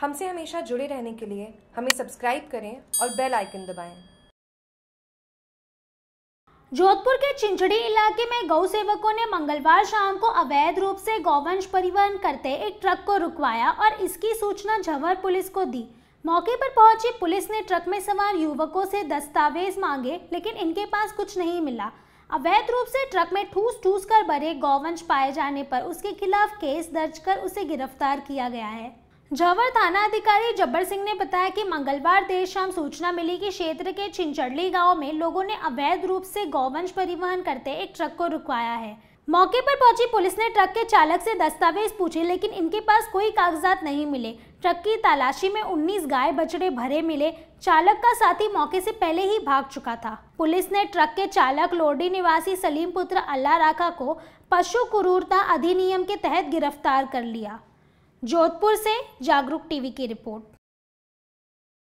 हमसे हमेशा जुड़े रहने के लिए हमें सब्सक्राइब करें और बेल आइकन दबाएं। जोधपुर के चिंचड़ी इलाके में गौ सेवकों ने मंगलवार शाम को अवैध रूप से गौवंश परिवहन करते एक ट्रक को रुकवाया और इसकी सूचना झवर पुलिस को दी मौके पर पहुंची पुलिस ने ट्रक में सवार युवकों से दस्तावेज मांगे लेकिन इनके पास कुछ नहीं मिला अवैध रूप से ट्रक में ठूस ठूस कर भरे गौवंश पाए जाने पर उसके खिलाफ केस दर्ज कर उसे गिरफ्तार किया गया है जवर थाना अधिकारी जब्बर सिंह ने बताया कि मंगलवार देर शाम सूचना मिली कि क्षेत्र के छिंचड़ली गांव में लोगों ने अवैध रूप से गौवंश परिवहन करते एक ट्रक को रुकवाया है मौके पर पहुंची पुलिस ने ट्रक के चालक से दस्तावेज पूछे लेकिन इनके पास कोई कागजात नहीं मिले ट्रक की तलाशी में 19 गाय बछड़े भरे मिले चालक का साथी मौके से पहले ही भाग चुका था पुलिस ने ट्रक के चालक लोडी निवासी सलीम पुत्र अल्लाह राखा को पशु क्रूरता अधिनियम के तहत गिरफ्तार कर लिया जोधपुर से जागरूक टीवी की रिपोर्ट